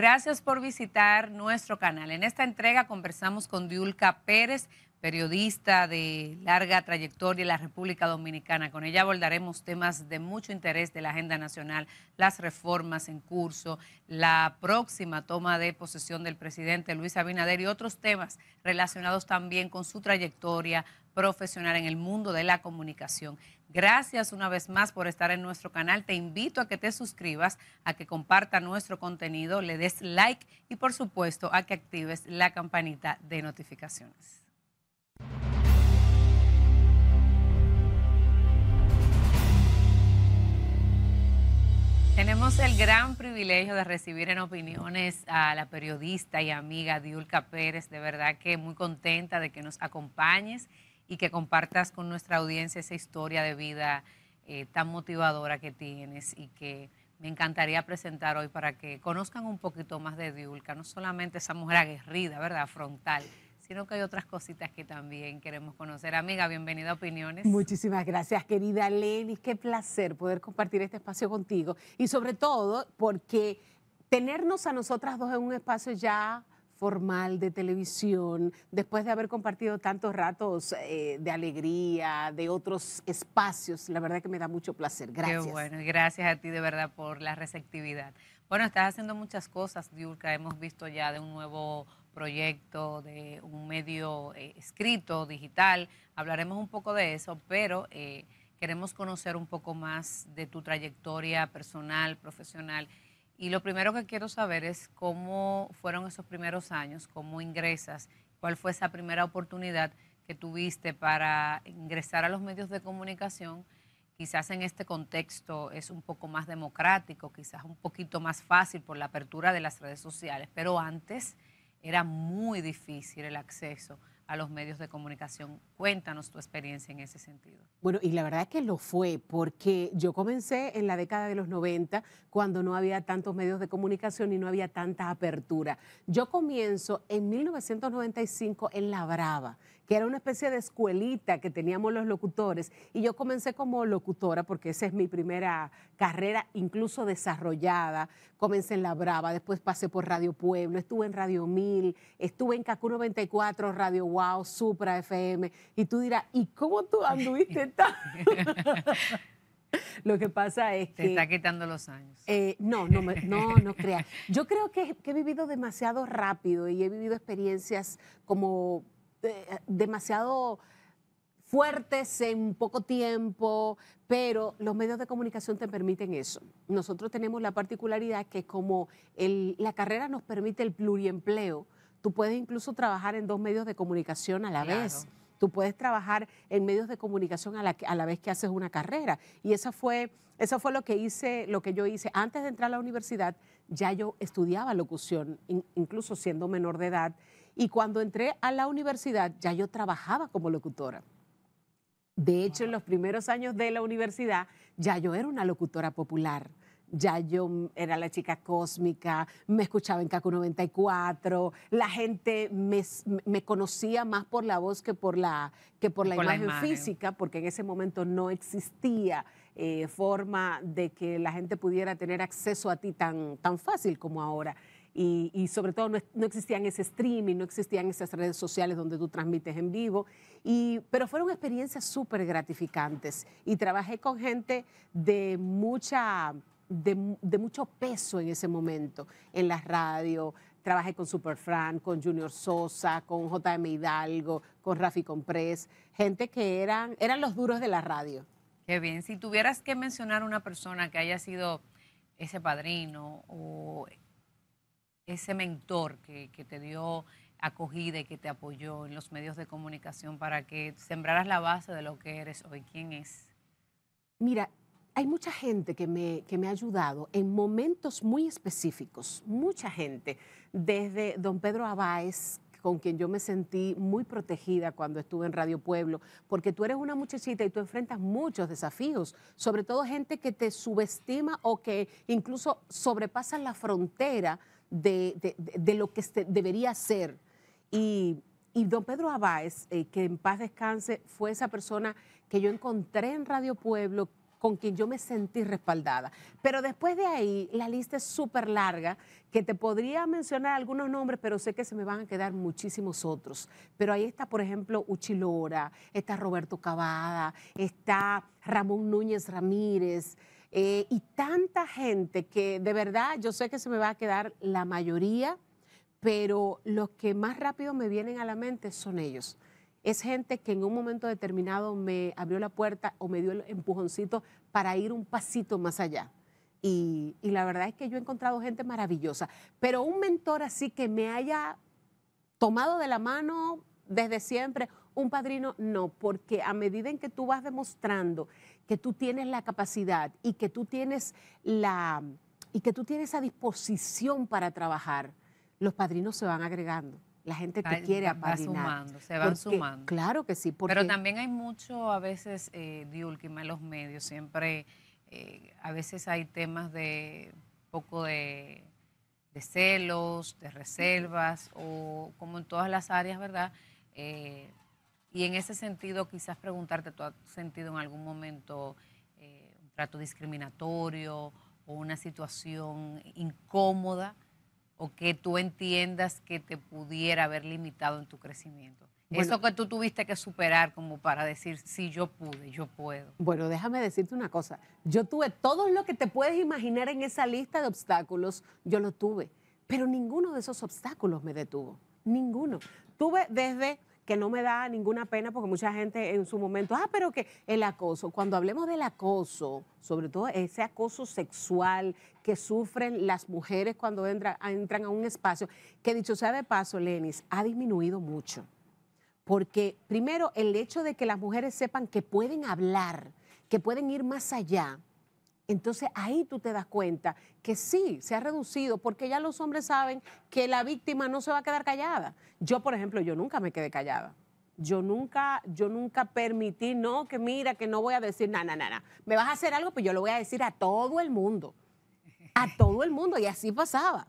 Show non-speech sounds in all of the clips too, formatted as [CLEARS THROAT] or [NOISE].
Gracias por visitar nuestro canal. En esta entrega conversamos con Diulca Pérez, periodista de larga trayectoria en la República Dominicana. Con ella abordaremos temas de mucho interés de la agenda nacional, las reformas en curso, la próxima toma de posesión del presidente Luis Abinader y otros temas relacionados también con su trayectoria profesional en el mundo de la comunicación. Gracias una vez más por estar en nuestro canal. Te invito a que te suscribas, a que compartas nuestro contenido, le des like y por supuesto a que actives la campanita de notificaciones. Tenemos el gran privilegio de recibir en opiniones a la periodista y amiga Diulca Pérez. De verdad que muy contenta de que nos acompañes y que compartas con nuestra audiencia esa historia de vida eh, tan motivadora que tienes y que me encantaría presentar hoy para que conozcan un poquito más de Diulca, no solamente esa mujer aguerrida, ¿verdad? Frontal, sino que hay otras cositas que también queremos conocer. Amiga, bienvenida a Opiniones. Muchísimas gracias, querida Lenny Qué placer poder compartir este espacio contigo y sobre todo porque tenernos a nosotras dos en un espacio ya formal de televisión, después de haber compartido tantos ratos eh, de alegría, de otros espacios, la verdad que me da mucho placer. Gracias. Qué bueno, y gracias a ti de verdad por la receptividad. Bueno, estás haciendo muchas cosas, Diurka, hemos visto ya de un nuevo proyecto, de un medio eh, escrito, digital, hablaremos un poco de eso, pero... Eh, queremos conocer un poco más de tu trayectoria personal, profesional y lo primero que quiero saber es cómo fueron esos primeros años, cómo ingresas, cuál fue esa primera oportunidad que tuviste para ingresar a los medios de comunicación. Quizás en este contexto es un poco más democrático, quizás un poquito más fácil por la apertura de las redes sociales, pero antes era muy difícil el acceso a los medios de comunicación. Cuéntanos tu experiencia en ese sentido. Bueno, y la verdad es que lo fue, porque yo comencé en la década de los 90, cuando no había tantos medios de comunicación y no había tanta apertura. Yo comienzo en 1995 en La Brava, que era una especie de escuelita que teníamos los locutores. Y yo comencé como locutora, porque esa es mi primera carrera, incluso desarrollada. Comencé en La Brava, después pasé por Radio Pueblo, estuve en Radio 1000, estuve en CACU 94, Radio Wow, Supra FM. Y tú dirás, ¿y cómo tú anduviste [LAUGHS] tan? [LAUGHS] Lo que pasa es que... Te está quitando los años. Eh, no, no, no, no creas. Yo creo que he vivido demasiado rápido y he vivido experiencias como eh, demasiado fuertes en poco tiempo, pero los medios de comunicación te permiten eso. Nosotros tenemos la particularidad que como la carrera nos permite el pluriempleo, tú puedes incluso trabajar en dos medios de comunicación a la vez. Tú puedes trabajar en medios de comunicación a la, vez que haces una carrera. Y esa fue, eso fue lo que hice, lo que yo hice. Antes de entrar a la universidad, ya yo estudiaba locución, incluso siendo menor de edad. Y cuando entré a la universidad, ya yo trabajaba como locutora. De hecho, en los primeros años de la universidad, ya yo era una locutora popular. Ya yo era la chica cósmica, me escuchaba en Caco 94, la gente me, conocía más por la voz que por la, que por imagen, física, porque en ese momento no existía eh, forma de que la gente pudiera tener acceso a ti tan, tan fácil como ahora y, sobre todo no, existían ese streaming, no existían esas redes sociales donde tú transmites en vivo, y, pero fueron experiencias súper gratificantes y trabajé con gente de mucha... De, de mucho peso en ese momento, en la radio, trabajé con Superfran, con Junior Sosa, con JM Hidalgo, con Rafi Comprés, gente que eran, eran los duros de la radio. Qué bien. Si tuvieras que mencionar una persona que haya sido ese padrino o ese mentor que, te dio acogida y que te apoyó en los medios de comunicación para que sembraras la base de lo que eres hoy? ¿Quién es? Mira, hay mucha gente que me, que me ha ayudado en momentos muy específicos, mucha gente, desde don Pedro Abáez, con quien yo me sentí muy protegida cuando estuve en Radio Pueblo, porque tú eres una muchachita y tú enfrentas muchos desafíos, sobre todo gente que te subestima o que incluso sobrepasan la frontera de, lo que debería ser. Y, don Pedro Abáez, eh, que en paz descanse, fue esa persona que yo encontré en Radio Pueblo, con quien yo me sentí respaldada. Pero después de ahí, la lista es súper larga, que te podría mencionar algunos nombres, pero sé que se me van a quedar muchísimos otros. Pero ahí está, por ejemplo, Uchilora, está Roberto Cavada, está Ramón Núñez Ramírez. Eh, y tanta gente que de verdad yo sé que se me va a quedar la mayoría, pero los que más rápido me vienen a la mente son ellos. Es gente que en un momento determinado me abrió la puerta o me dio el empujoncito para ir un pasito más allá. y la verdad es que yo he encontrado gente maravillosa, pero un mentor así que me haya tomado de la mano desde siempre, un padrino no, porque a medida en que tú vas demostrando que tú tienes la capacidad y que tú tienes la y que tú tienes esa disposición para trabajar, los padrinos se van agregando. La gente te quiere apadrinar. van sumando, se van sumando. Claro que sí. Porque... Pero también hay mucho, a veces, eh, última en los medios. Siempre, eh, a veces hay temas de poco de, celos, de reservas, o como en todas las áreas, ¿verdad? Eh, y en ese sentido, quizás preguntarte, ¿tú has sentido en algún momento eh, un trato discriminatorio o una situación incómoda o que tú entiendas que te pudiera haber limitado en tu crecimiento? Eso que tú tuviste que superar como para decir, si yo pude, yo puedo. Bueno, déjame decirte una cosa. Yo tuve todo lo que te puedes imaginar en esa lista de obstáculos, yo lo tuve, pero ninguno de esos obstáculos me detuvo, ninguno. Tuve desde que no me da ninguna pena porque mucha gente en su momento, ah, pero que el acoso, cuando hablemos del acoso, sobre todo ese acoso sexual que sufren las mujeres cuando entran, entran a un espacio, que dicho sea de paso, Lenis, ha disminuido mucho. Porque primero el hecho de que las mujeres sepan que pueden hablar, que pueden ir más allá, entonces ahí tú te das cuenta que sí, se ha reducido, porque ya los hombres saben que la víctima no se va a quedar callada. Yo, por ejemplo, yo nunca me quedé callada. Yo nunca, yo nunca permití, no, que mira, que no voy a decir, nada, nada, nada. Me vas a hacer algo, pues yo lo voy a decir a todo el mundo. A todo el mundo, y así pasaba.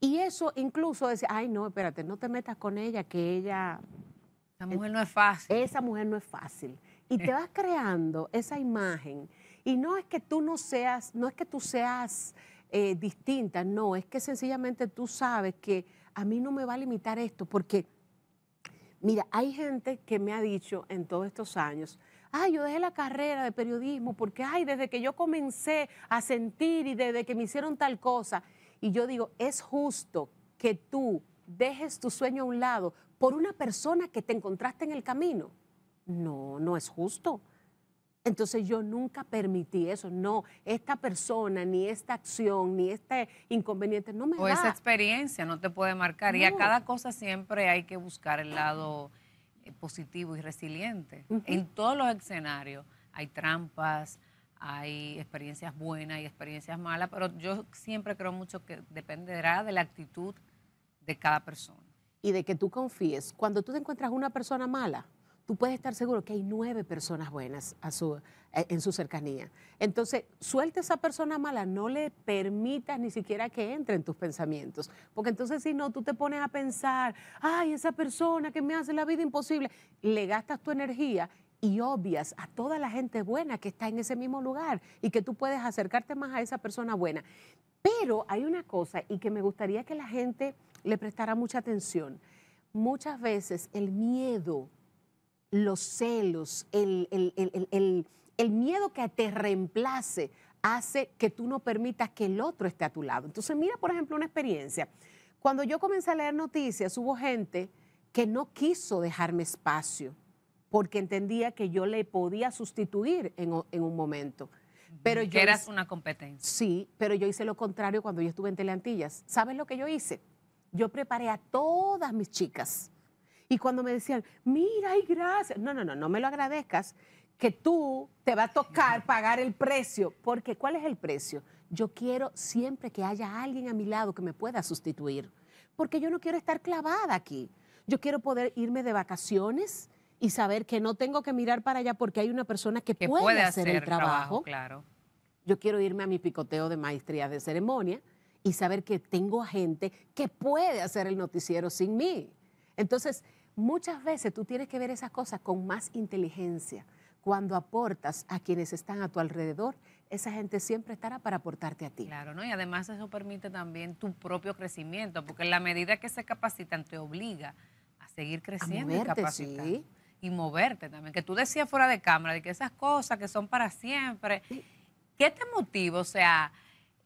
Y eso incluso decía, ay, no, espérate, no te metas con ella, que ella... Esa mujer no es fácil. Esa mujer no es fácil. Y te vas creando esa imagen y no es que tú no seas, no es que tú seas eh, distinta, no, es que sencillamente tú sabes que a mí no me va a limitar esto, porque mira, hay gente que me ha dicho en todos estos años, ay, yo dejé la carrera de periodismo porque, ay, desde que yo comencé a sentir y desde que me hicieron tal cosa. Y yo digo, es justo que tú dejes tu sueño a un lado por una persona que te encontraste en el camino. No, no es justo. Entonces yo nunca permití eso, no, esta persona, ni esta acción, ni este inconveniente, no me o esa experiencia no te puede marcar. Y a cada cosa siempre hay que buscar el lado eh, positivo y resiliente. En todos los escenarios hay trampas, hay experiencias buenas y experiencias malas, pero yo siempre creo mucho que dependerá de la actitud de cada persona. Y de que tú confíes. Cuando tú te encuentras una persona mala, tú puedes estar seguro que hay nueve personas buenas a su, eh, en su cercanía. Entonces, suelta esa persona mala, no le permitas ni siquiera que entre en tus pensamientos, porque entonces si no, tú te pones a pensar, ay, esa persona que me hace la vida imposible, le gastas tu energía y obvias a toda la gente buena que está en ese mismo lugar y que tú puedes acercarte más a esa persona buena. Pero hay una cosa y que me gustaría que la gente le prestara mucha atención. Muchas veces el miedo los celos, el, miedo que te reemplace hace que tú no permitas que el otro esté a tu lado. Entonces, mira, por ejemplo, una experiencia. Cuando yo comencé a leer noticias, hubo gente que no quiso dejarme espacio porque entendía que yo le podía sustituir en, un momento. Pero eras una competencia. Sí, pero yo hice lo contrario cuando yo estuve en Teleantillas. ¿Sabes lo que yo hice? Yo preparé a todas mis chicas y cuando me decían, mira, hay gracias. No, no, no, no me lo agradezcas, que tú te va a tocar pagar el precio. Porque, ¿cuál es el precio? Yo quiero siempre que haya alguien a mi lado que me pueda sustituir. Porque yo no quiero estar clavada aquí. Yo quiero poder irme de vacaciones y saber que no tengo que mirar para allá porque hay una persona que, puede, hacer, el trabajo. Claro. Yo quiero irme a mi picoteo de maestría de ceremonia y saber que tengo gente que puede hacer el noticiero sin mí. Entonces, Muchas veces tú tienes que ver esas cosas con más inteligencia. Cuando aportas a quienes están a tu alrededor, esa gente siempre estará para aportarte a ti. Claro, ¿no? Y además eso permite también tu propio crecimiento, porque en la medida que se capacitan te obliga a seguir creciendo y capacitar. Y moverte también. Que tú decías fuera de cámara, de que esas cosas que son para siempre. ¿Qué te motiva? O sea,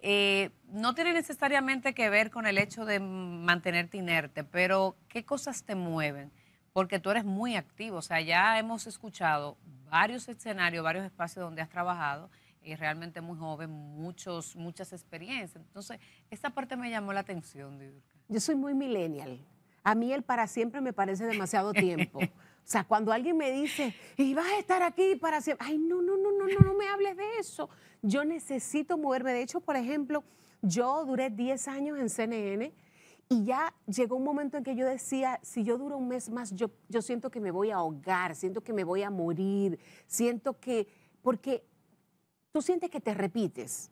eh, no tiene necesariamente que ver con el hecho de mantenerte inerte, pero ¿qué cosas te mueven? Porque tú eres muy activo, o sea, ya hemos escuchado varios escenarios, varios espacios donde has trabajado y eh, realmente muy joven, muchos, muchas experiencias. Entonces, esta parte me llamó la atención, Yo soy muy millennial. A mí el para siempre me parece demasiado tiempo. [LAUGHS] O sea, cuando alguien me dice, y vas a estar aquí para siempre, ay, no, no, no, no, no, no me hables de eso. Yo necesito moverme. De hecho, por ejemplo, yo duré 10 años en CNN y ya llegó un momento en que yo decía, si yo duro un mes más, yo, yo siento que me voy a ahogar, siento que me voy a morir, siento que, porque tú sientes que te repites.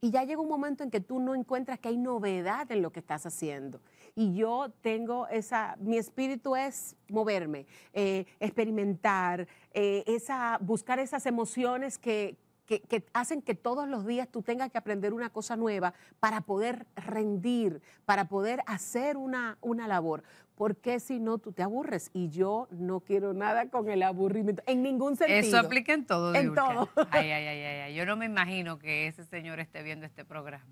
Y ya llega un momento en que tú no encuentras que hay novedad en lo que estás haciendo y yo tengo esa, mi espíritu es moverme, eh, experimentar, eh, esa, buscar esas emociones que, hacen que todos los días tú tengas que aprender una cosa nueva para poder rendir, para poder hacer una, una labor porque si no tú te aburres y yo no quiero nada con el aburrimiento en ningún sentido. Eso aplica en todo. En todo. [LAUGHS] Ay, ay, ay, ay, yo no me imagino que ese señor esté viendo este programa.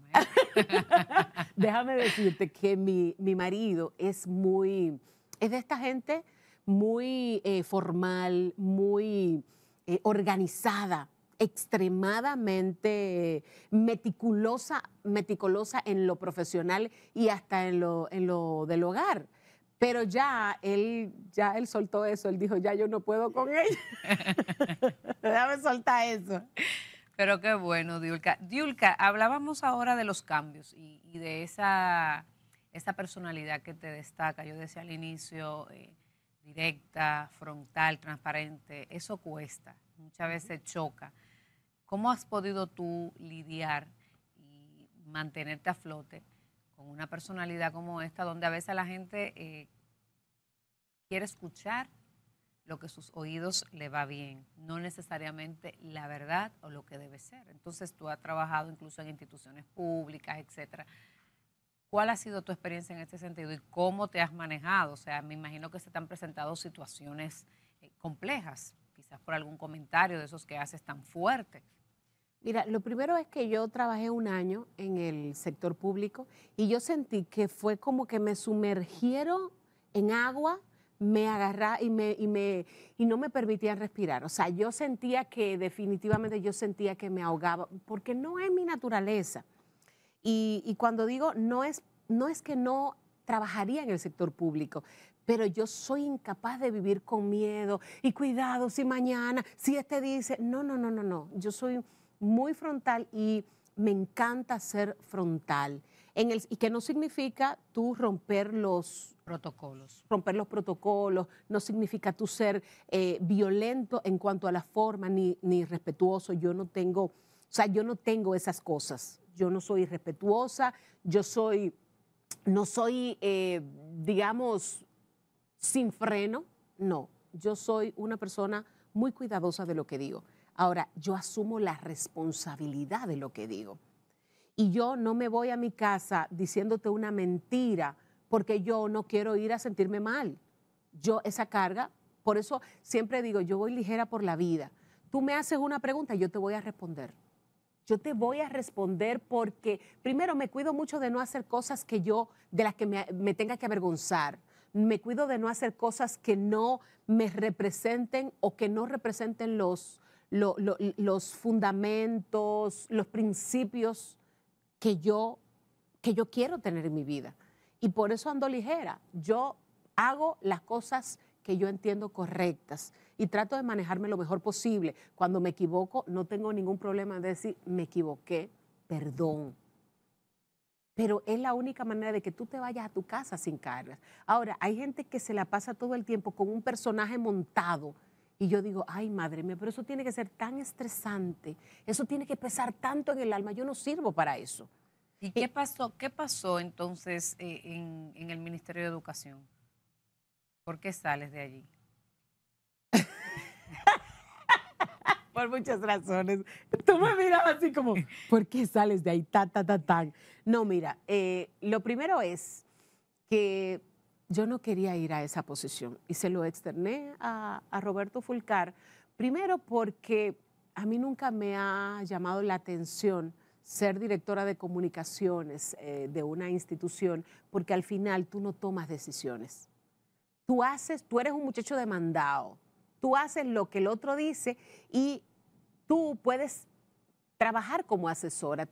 ¿eh? [LAUGHS] Déjame decirte que mi, marido es muy, es de esta gente muy eh, formal, muy eh, organizada, extremadamente meticulosa, meticulosa en lo profesional y hasta en lo, en lo del hogar. Pero ya él, ya él soltó eso, él dijo, ya yo no puedo con ella. [LAUGHS] Déjame soltar eso. Pero qué bueno, Diulka. Diulka, hablábamos ahora de los cambios y, de esa, esa, personalidad que te destaca. Yo decía al inicio, eh, directa, frontal, transparente, eso cuesta, muchas veces choca. ¿Cómo has podido tú lidiar y mantenerte a flote con una personalidad como esta, donde a veces la gente eh, quiere escuchar lo que sus oídos le va bien, no necesariamente la verdad o lo que debe ser. Entonces tú has trabajado incluso en instituciones públicas, etcétera. ¿Cuál ha sido tu experiencia en este sentido y cómo te has manejado? O sea, me imagino que se te han presentado situaciones eh, complejas, quizás por algún comentario de esos que haces tan fuerte. Mira, lo primero es que yo trabajé un año en el sector público y yo sentí que fue como que me sumergieron en agua, me agarrá y, me, y, me, no me permitían respirar. O sea, yo sentía que definitivamente yo sentía que me ahogaba, porque no es mi naturaleza. Y, y cuando digo, no es, no es que no trabajaría en el sector público, pero yo soy incapaz de vivir con miedo y cuidado si mañana, si este dice, no, no, no, no, no, yo soy muy frontal y me encanta ser frontal. En el, y que no significa tú romper los protocolos. Romper los protocolos, no significa tú ser eh, violento en cuanto a la forma ni, respetuoso. Yo no tengo, o sea, yo no tengo esas cosas. Yo no soy respetuosa, yo soy, no soy, eh, digamos, sin freno, no. Yo soy una persona muy cuidadosa de lo que digo. Ahora, yo asumo la responsabilidad de lo que digo. Y yo no me voy a mi casa diciéndote una mentira porque yo no quiero ir a sentirme mal. Yo esa carga, por eso siempre digo, yo voy ligera por la vida. Tú me haces una pregunta, yo te voy a responder. Yo te voy a responder porque primero me cuido mucho de no hacer cosas que yo, de las que me, me tenga que avergonzar me cuido de no hacer cosas que no me representen o que no representen los, los fundamentos, los principios que yo, que yo quiero tener en mi vida. Y por eso ando ligera. Yo hago las cosas que yo entiendo correctas y trato de manejarme lo mejor posible. Cuando me equivoco, no tengo ningún problema de decir, me equivoqué, perdón. Pero es la única manera de que tú te vayas a tu casa sin cargas. Ahora, hay gente que se la pasa todo el tiempo con un personaje montado y yo digo, ay madre mía, pero eso tiene que ser tan estresante, eso tiene que pesar tanto en el alma, yo no sirvo para eso. ¿Y qué pasó, qué pasó entonces eh, en, el Ministerio de Educación? ¿Por qué sales de allí? [LAUGHS] Por muchas razones. Tú me mirabas así como, ¿por qué sales de ahí? Ta, ta, ta, No, mira, eh, lo primero es que yo no quería ir a esa posición y se lo externé a, Roberto Fulcar, primero porque a mí nunca me ha llamado la atención ser directora de comunicaciones eh, de una institución, porque al final tú no tomas decisiones. Tú haces, tú eres un muchacho demandado, tú haces lo que el otro dice y tú puedes trabajar como asesora,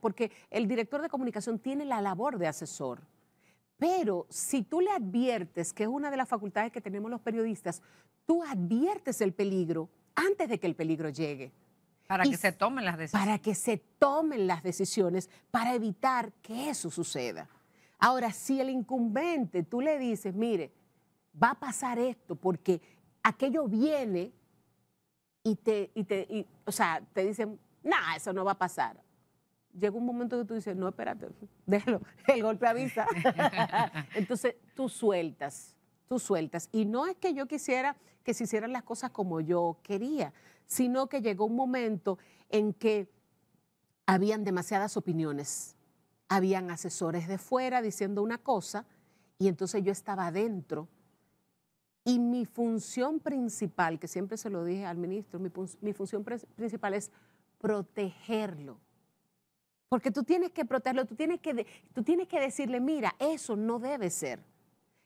porque el director de comunicación tiene la labor de asesor pero si tú le adviertes, que es una de las facultades que tenemos los periodistas, tú adviertes el peligro antes de que el peligro llegue. Para que se tomen las decisiones. Para que se tomen las decisiones, para evitar que eso suceda. Ahora, si el incumbente tú le dices, mire, va a pasar esto porque aquello viene y te, y te o sea, te dicen, nada, eso no va a pasar. Llegó un momento que tú dices, no, espérate, déjalo, [LAUGHS] el golpe avisa. [LAUGHS] Entonces tú sueltas, tú sueltas. Y no es que yo quisiera que se hicieran las cosas como yo quería, sino que llegó un momento en que habían demasiadas opiniones, habían asesores de fuera diciendo una cosa y entonces yo estaba adentro. Y mi función principal, que siempre se lo dije al ministro, mi, mi función principal es protegerlo porque tú tienes que protegerlo, tú tienes que, tú tienes que decirle, mira, eso no debe ser.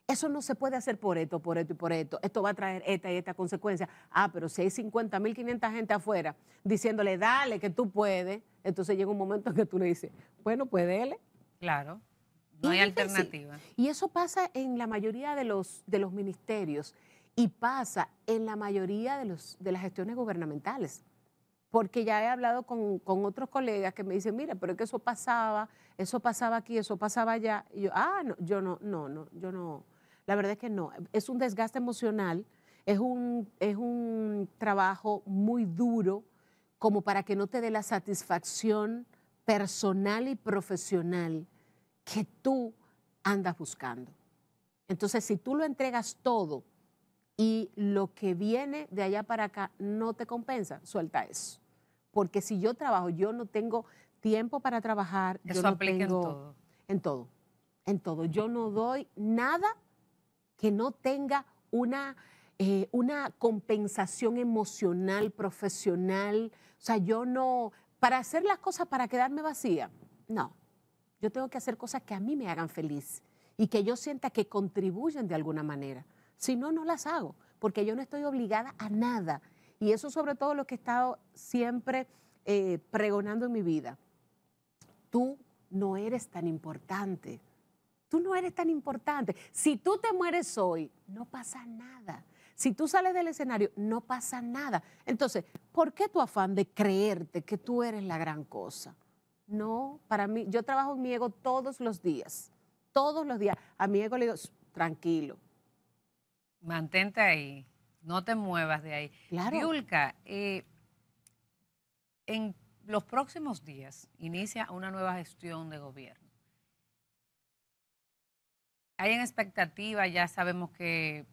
Eso no se puede hacer por esto, por esto y por esto. Esto va a traer esta y esta consecuencia. Ah, pero si hay 500 gente afuera diciéndole, dale, que tú puedes, entonces llega un momento en que tú le dices, bueno, pues dele. Claro, no hay alternativa. Y eso pasa en la mayoría de los, de los ministerios y pasa en la mayoría de, los, de las gestiones gubernamentales porque ya he hablado con, otros colegas que me dicen, mira, pero es que eso pasaba, eso pasaba aquí, eso pasaba allá. Y yo, ah, no, yo no, no, no, yo no. La verdad es que no. Es un desgaste emocional, es un, es un trabajo muy duro, como para que no te dé la satisfacción personal y profesional que tú andas buscando. Entonces, si tú lo entregas todo y lo que viene de allá para acá no te compensa, suelta eso porque si yo trabajo, yo no tengo tiempo para trabajar. Eso yo aplica en todo. En todo, en todo. Yo no doy nada que no tenga una, eh, una compensación emocional, profesional. O sea, yo no, para hacer las cosas para quedarme vacía, no. Yo tengo que hacer cosas que a mí me hagan feliz y que yo sienta que contribuyen de alguna manera. Si no, no las hago, porque yo no estoy obligada a nada. Y eso sobre todo lo que he estado siempre eh, pregonando en mi vida. Tú no eres tan importante. Tú no eres tan importante. Si tú te mueres hoy, no pasa nada. Si tú sales del escenario, no pasa nada. Entonces, ¿por qué tu afán de creerte que tú eres la gran cosa? No, para mí, yo trabajo en mi ego todos los días. Todos los días. A mi ego le digo, tranquilo. Mantente ahí. No te muevas de ahí. Claro. Yulka, eh, en los próximos días inicia una nueva gestión de gobierno. Hay en expectativa, ya sabemos que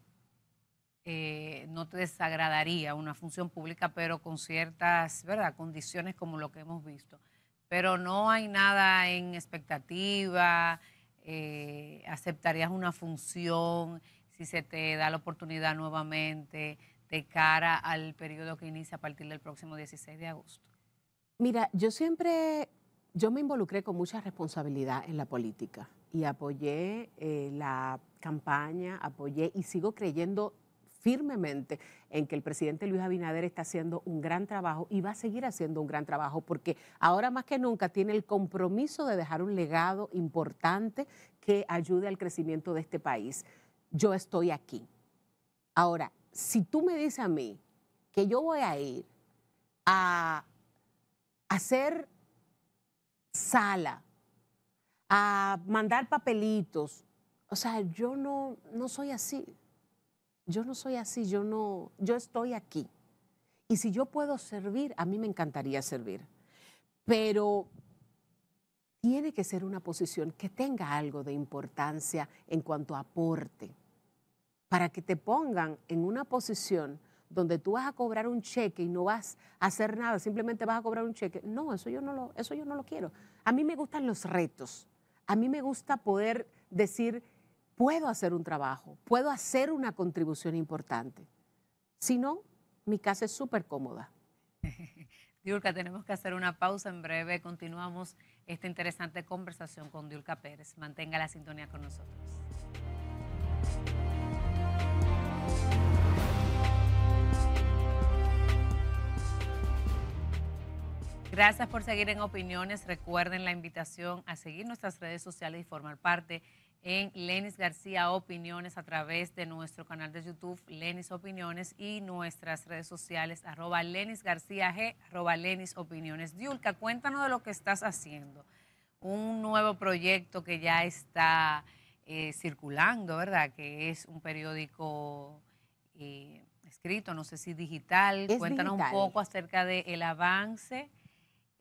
eh, no te desagradaría una función pública, pero con ciertas ¿verdad? condiciones como lo que hemos visto. Pero no hay nada en expectativa, eh, aceptarías una función si se te da la oportunidad nuevamente de cara al periodo que inicia a partir del próximo 16 de agosto? Mira, yo siempre, yo me involucré con mucha responsabilidad en la política y apoyé eh, la campaña, apoyé y sigo creyendo firmemente en que el presidente Luis Abinader está haciendo un gran trabajo y va a seguir haciendo un gran trabajo porque ahora más que nunca tiene el compromiso de dejar un legado importante que ayude al crecimiento de este país yo estoy aquí. Ahora, si tú me dices a mí que yo voy a ir a hacer sala, a mandar papelitos, o sea, yo no, no soy así. Yo no soy así, yo no, yo estoy aquí. Y si yo puedo servir, a mí me encantaría servir. Pero tiene que ser una posición que tenga algo de importancia en cuanto a aporte para que te pongan en una posición donde tú vas a cobrar un cheque y no vas a hacer nada, simplemente vas a cobrar un cheque. No, eso yo no lo, eso yo no lo quiero. A mí me gustan los retos. A mí me gusta poder decir, puedo hacer un trabajo, puedo hacer una contribución importante. Si no, mi casa es súper cómoda. [LAUGHS] Diulca, tenemos que hacer una pausa. En breve continuamos esta interesante conversación con Diulca Pérez. Mantenga la sintonía con nosotros. Gracias por seguir en Opiniones. Recuerden la invitación a seguir nuestras redes sociales y formar parte en Lenis García Opiniones a través de nuestro canal de YouTube Lenis Opiniones y nuestras redes sociales arroba Lenis García G, arroba Lenis Opiniones. Diulca, cuéntanos de lo que estás haciendo. Un nuevo proyecto que ya está eh, circulando, ¿verdad? Que es un periódico eh, escrito, no sé si digital. cuéntanos un poco acerca del el avance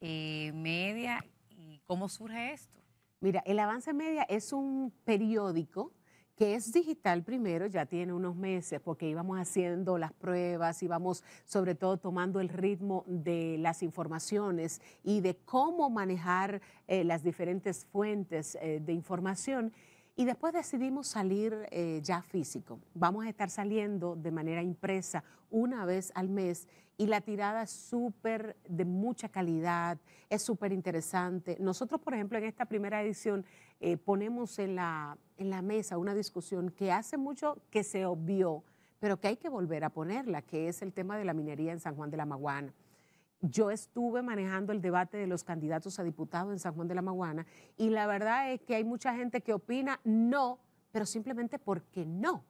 eh, media y cómo surge esto. Mira, el Avance Media es un periódico que es digital primero, ya tiene unos meses, porque íbamos haciendo las pruebas, íbamos sobre todo tomando el ritmo de las informaciones y de cómo manejar eh, las diferentes fuentes eh, de información. Y después decidimos salir ya físico. Vamos a estar saliendo de manera impresa una vez al mes y la tirada es súper de mucha calidad, es súper interesante. Nosotros, por ejemplo, en esta primera edición eh, ponemos en la, en la mesa una discusión que hace mucho que se obvió, pero que hay que volver a ponerla, que es el tema de la minería en San Juan de la Maguana. Yo estuve manejando el debate de los candidatos a diputados en San Juan de la Maguana y la verdad es que hay mucha gente que opina no, pero simplemente porque no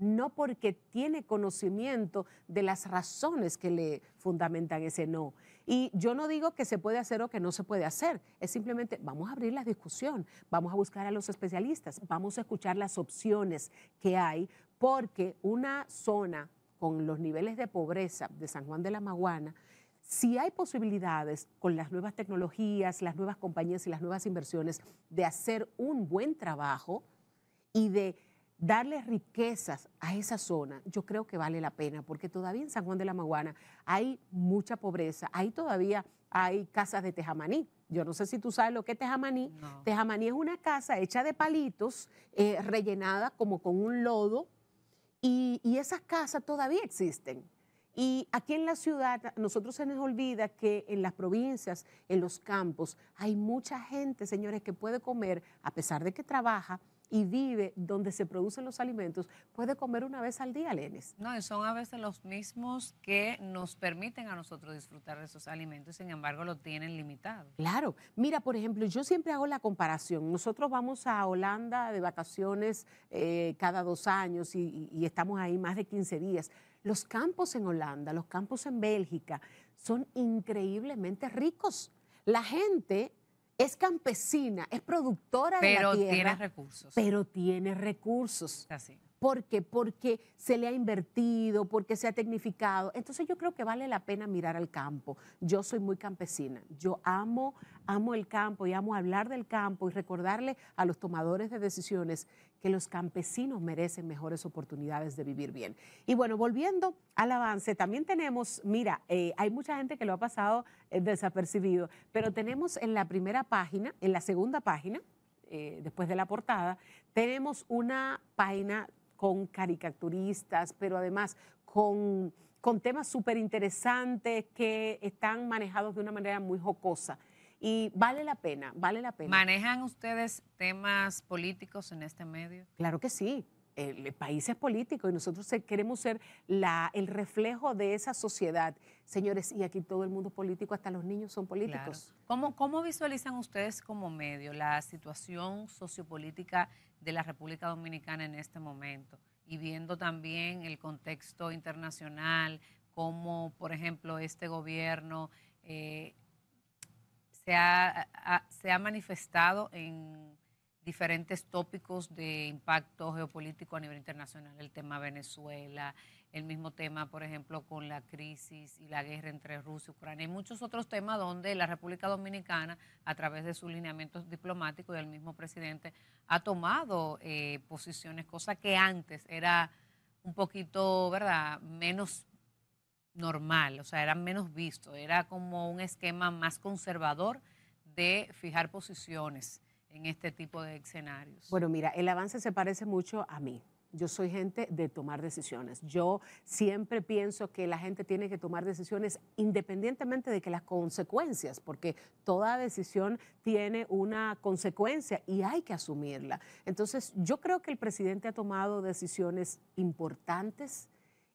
no porque tiene conocimiento de las razones que le fundamentan ese no. Y yo no digo que se puede hacer o que no se puede hacer, es simplemente vamos a abrir la discusión, vamos a buscar a los especialistas, vamos a escuchar las opciones que hay, porque una zona con los niveles de pobreza de San Juan de la Maguana, si hay posibilidades con las nuevas tecnologías, las nuevas compañías y las nuevas inversiones de hacer un buen trabajo y de darle riquezas a esa zona, yo creo que vale la pena, porque todavía en San Juan de la Maguana hay mucha pobreza, ahí todavía hay casas de tejamaní. Yo no sé si tú sabes lo que es tejamaní. Tejamaní es una casa hecha de palitos, eh, rellenada como con un lodo, y, y esas casas todavía existen. Y aquí en la ciudad, nosotros se nos olvida que en las provincias, en los campos, hay mucha gente, señores, que puede comer, a pesar de que trabaja, y vive donde se producen los alimentos, puede comer una vez al día, Lenes. No, y son a veces los mismos que nos permiten a nosotros disfrutar de esos alimentos, sin embargo lo tienen limitado. Claro, mira, por ejemplo, yo siempre hago la comparación. Nosotros vamos a Holanda de vacaciones eh, cada dos años y, y estamos ahí más de 15 días. Los campos en Holanda, los campos en Bélgica, son increíblemente ricos. La gente es campesina, es productora de la tierra. Pero tiene recursos. Pero tiene recursos. Así. ¿Por qué? Porque se le ha invertido, porque se ha tecnificado. Entonces yo creo que vale la pena mirar al campo. Yo soy muy campesina, yo amo, amo el campo y amo hablar del campo y recordarle a los tomadores de decisiones que los campesinos merecen mejores oportunidades de vivir bien. Y bueno, volviendo al avance, también tenemos, mira, eh, hay mucha gente que lo ha pasado eh, desapercibido, pero tenemos en la primera página, en la segunda página, eh, después de la portada, tenemos una página con caricaturistas, pero además con, con temas súper interesantes que están manejados de una manera muy jocosa. Y vale la pena, vale la pena. ¿Manejan ustedes temas políticos en este medio? Claro que sí. El país es político y nosotros queremos ser la, el reflejo de esa sociedad. Señores, y aquí todo el mundo político, hasta los niños son políticos. ¿Cómo, ¿Cómo visualizan ustedes como medio la situación sociopolítica de la República Dominicana en este momento y viendo también el contexto internacional, cómo, por ejemplo, este gobierno eh, se, se ha manifestado en diferentes tópicos de impacto geopolítico a nivel internacional, el tema Venezuela, el mismo tema, por ejemplo, con la crisis y la guerra entre Rusia y Ucrania, y muchos otros temas donde la República Dominicana, a través de sus lineamientos diplomáticos y el mismo presidente, ha tomado eh, posiciones, cosa que antes era un poquito, ¿verdad?, menos normal, o sea, era menos visto, era como un esquema más conservador de fijar posiciones en este tipo de escenarios? Bueno, mira, el avance se parece mucho a mí. Yo soy gente de tomar decisiones. Yo siempre pienso que la gente tiene que tomar decisiones independientemente de que las consecuencias, porque toda decisión tiene una consecuencia y hay que asumirla. Entonces, yo creo que el presidente ha tomado decisiones importantes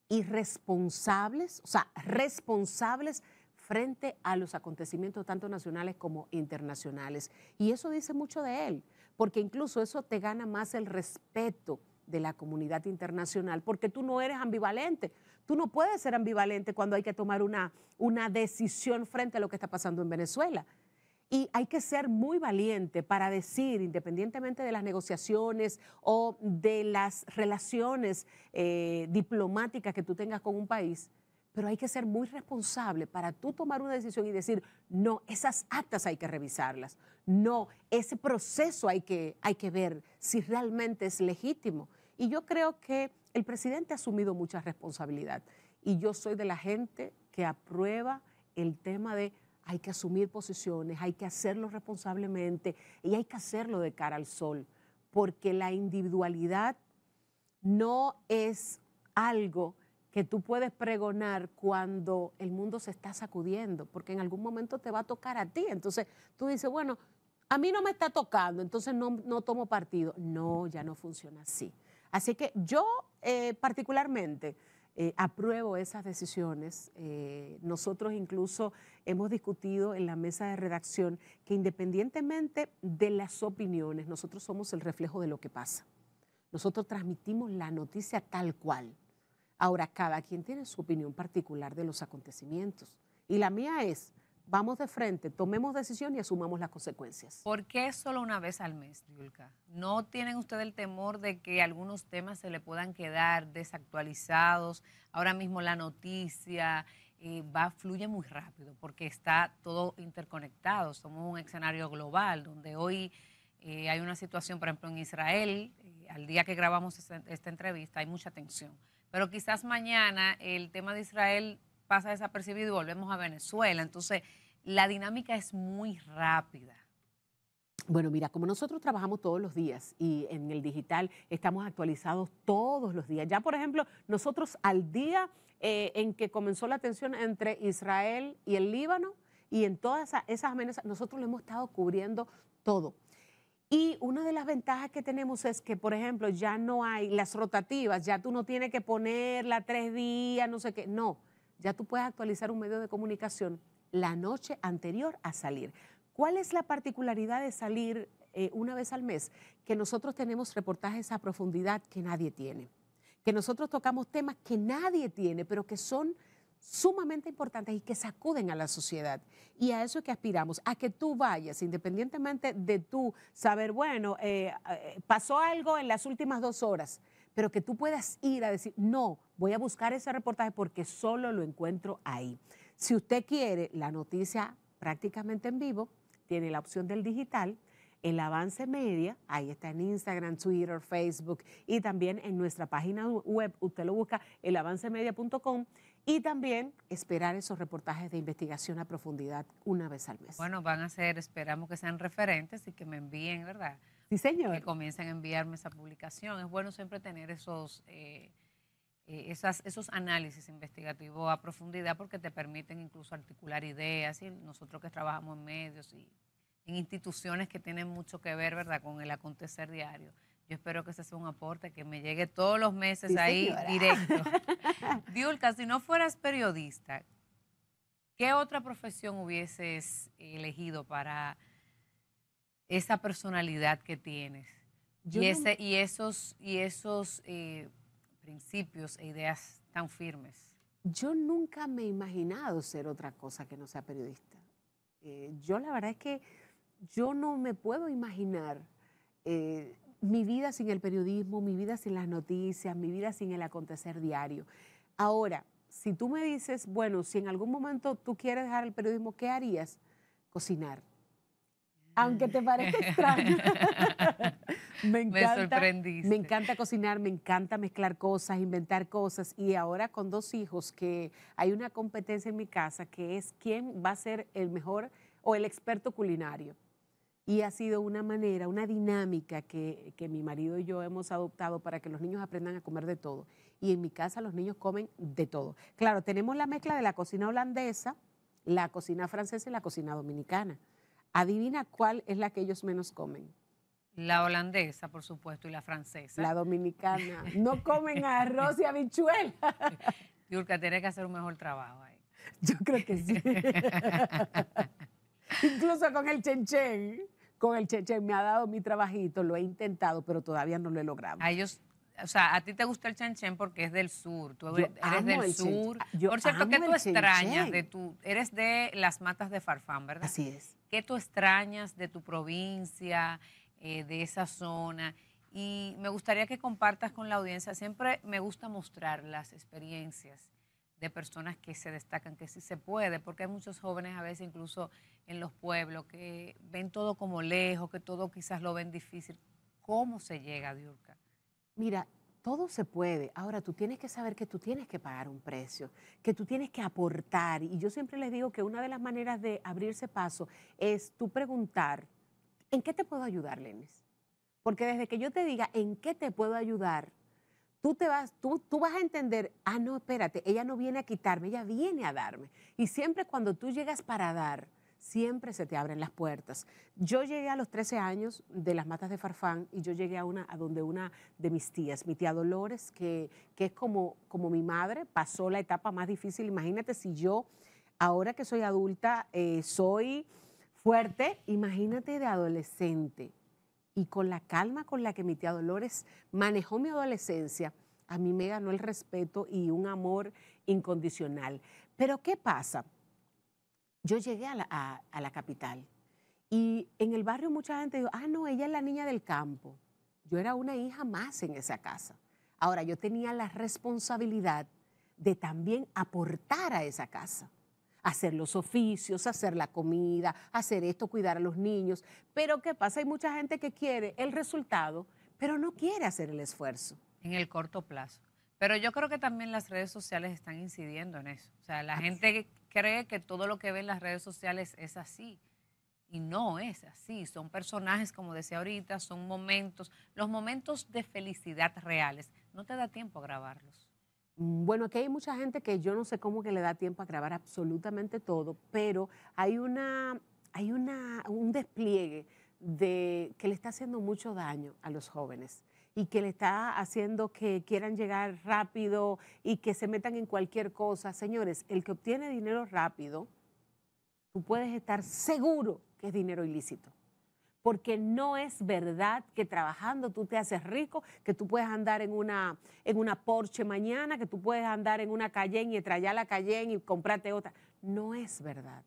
y responsables, o sea, responsables frente a los acontecimientos tanto nacionales como internacionales. Y eso dice mucho de él, porque incluso eso te gana más el respeto de la comunidad internacional, porque tú no eres ambivalente. Tú no puedes ser ambivalente cuando hay que tomar una, decisión frente a lo que está pasando en Venezuela. Y hay que ser muy valiente para decir, independientemente de las negociaciones o de las relaciones eh, diplomáticas que tú tengas con un país, pero hay que ser muy responsable para tú tomar una decisión y decir, no, esas actas hay que revisarlas, no, ese proceso hay que, hay que ver si realmente es legítimo. Y yo creo que el presidente ha asumido mucha responsabilidad y yo soy de la gente que aprueba el tema de hay que asumir posiciones, hay que hacerlo responsablemente y hay que hacerlo de cara al sol, porque la individualidad no es algo que tú puedes pregonar cuando el mundo se está sacudiendo, porque en algún momento te va a tocar a ti. Entonces tú dices, bueno, a mí no me está tocando, entonces no, no tomo partido. No, ya no funciona así. Así que yo eh, particularmente... Eh, apruebo esas decisiones. Eh, nosotros incluso hemos discutido en la mesa de redacción que independientemente de las opiniones, nosotros somos el reflejo de lo que pasa. Nosotros transmitimos la noticia tal cual. Ahora, cada quien tiene su opinión particular de los acontecimientos. Y la mía es, vamos de frente, tomemos decisión y asumamos las consecuencias. ¿Por qué solo una vez al mes, Yulka? ¿No tienen ustedes el temor de que algunos temas se le puedan quedar desactualizados? Ahora mismo la noticia eh, va, fluye muy rápido porque está todo interconectado. Somos un escenario global donde hoy eh, hay una situación, por ejemplo, en Israel, eh, al día que grabamos esta entrevista, hay mucha tensión pero quizás mañana el tema de Israel pasa desapercibido y volvemos a Venezuela. Entonces, la dinámica es muy rápida. Bueno, mira, como nosotros trabajamos todos los días y en el digital estamos actualizados todos los días. Ya, por ejemplo, nosotros al día eh, en que comenzó la tensión entre Israel y el Líbano y en todas esas amenazas, nosotros lo hemos estado cubriendo todo. Y una de las ventajas que tenemos es que, por ejemplo, ya no hay las rotativas, ya tú no tienes que ponerla tres días, no sé qué. No, ya tú puedes actualizar un medio de comunicación la noche anterior a salir. ¿Cuál es la particularidad de salir eh, una vez al mes? Que nosotros tenemos reportajes a profundidad que nadie tiene, que nosotros tocamos temas que nadie tiene, pero que son sumamente importantes y que sacuden a la sociedad. Y a eso es que aspiramos, a que tú vayas, independientemente de tú saber, bueno, eh, eh, pasó algo en las últimas dos horas, pero que tú puedas ir a decir, no, voy a buscar ese reportaje porque solo lo encuentro ahí. Si usted quiere la noticia prácticamente en vivo, tiene la opción del digital, el avance media, ahí está en Instagram, Twitter, Facebook y también en nuestra página web, usted lo busca, elavancemedia.com y también esperar esos reportajes de investigación a profundidad una vez al mes. Bueno, van a ser, esperamos que sean referentes y que me envíen, ¿verdad? Sí, señor. Que comiencen a enviarme esa publicación. Es bueno siempre tener esos, eh, eh esos análisis investigativos a profundidad porque te permiten incluso articular ideas y nosotros que trabajamos en medios y en instituciones que tienen mucho que ver, ¿verdad?, con el acontecer diario yo espero que ese sea un aporte que me llegue todos los meses ahí directo. [LAUGHS] Diulka, si no fueras periodista, ¿qué otra profesión hubieses elegido para esa personalidad que tienes? y, ese, y esos, y esos eh, principios e ideas tan firmes. Yo nunca me he imaginado ser otra cosa que no sea periodista. Eh, yo la verdad es que yo no me puedo imaginar eh, mi vida sin el periodismo, mi vida sin las noticias, mi vida sin el acontecer diario. Ahora, si tú me dices, bueno, si en algún momento tú quieres dejar el periodismo, ¿qué harías? Cocinar. Aunque te parezca [LAUGHS] extraño. [LAUGHS] me encanta. Me encanta cocinar, me encanta mezclar cosas, inventar cosas. Y ahora con dos hijos que hay una competencia en mi casa que es quién va a ser el mejor o el experto culinario. Y ha sido una manera, una dinámica que, mi marido y yo hemos adoptado para que los niños aprendan a comer de todo. Y en mi casa los niños comen de todo. Claro, tenemos la mezcla de la cocina holandesa, la cocina francesa y la cocina dominicana. Adivina cuál es la que ellos menos comen. La holandesa, por supuesto, y la francesa. La dominicana. No [LAUGHS] comen arroz y habichuela. [LAUGHS] Yurka, tienes que hacer un mejor trabajo ahí. Yo creo que sí. [LAUGHS] Incluso con el chenchen con el cheche me ha dado mi trabajito, lo he intentado, pero todavía no lo he logrado. A ellos o sea, a ti te gusta el chenchen porque es del sur, tú eres, del sur. Por cierto, ¿qué tú extrañas de tu, eres de las matas de Farfán, verdad? Así es. ¿Qué tú extrañas de tu provincia, eh, de esa zona? Y me gustaría que compartas con la audiencia, siempre me gusta mostrar las experiencias de personas que se destacan, que sí se puede, porque hay muchos jóvenes a veces incluso en los pueblos que ven todo como lejos, que todo quizás lo ven difícil. ¿Cómo se llega a Diurca? Mira, todo se puede. Ahora tú tienes que saber que tú tienes que pagar un precio, que tú tienes que aportar. Y yo siempre les digo que una de las maneras de abrirse paso es tú preguntar, ¿en qué te puedo ayudar, Lenis? Porque desde que yo te diga, ¿en qué te puedo ayudar? tú te vas, tú, tú vas a entender, ah, no, espérate, ella no viene a quitarme, ella viene a darme. Y siempre cuando tú llegas para dar, siempre se te abren las puertas. Yo llegué a los 13 años de las matas de Farfán y yo llegué a, una, a donde una de mis tías, mi tía Dolores, que, que es como, como mi madre, pasó la etapa más difícil. Imagínate si yo, ahora que soy adulta, eh, soy fuerte, imagínate de adolescente y con la calma con la que mi tía Dolores manejó mi adolescencia, a mí me ganó el respeto y un amor incondicional. Pero ¿qué pasa? Yo llegué a la, a la capital y en el barrio mucha gente dijo, ah, no, ella es la niña del campo. Yo era una hija más en esa casa. Ahora, yo tenía la responsabilidad de también aportar a esa casa hacer los oficios, hacer la comida, hacer esto, cuidar a los niños. Pero ¿qué pasa? Hay mucha gente que quiere el resultado, pero no quiere hacer el esfuerzo. En el corto plazo. Pero yo creo que también las redes sociales están incidiendo en eso. O sea, la gente cree que todo lo que ve en las redes sociales es así. Y no es así. Son personajes, como decía ahorita, son momentos. Los momentos de felicidad reales. No te da tiempo a grabarlos. Mm, bueno, aquí hay mucha gente que yo no sé cómo que le da tiempo a grabar absolutamente todo, pero hay hay un despliegue de que le está haciendo mucho daño a los jóvenes y que le está haciendo que quieran llegar rápido y que se metan en cualquier cosa. Señores, el que obtiene dinero rápido, tú puedes estar seguro que es dinero ilícito porque no es verdad que trabajando tú te haces rico, que tú puedes andar en una, en una Porsche mañana, que tú puedes andar en una calle y traer la calle y comprarte otra. No es verdad.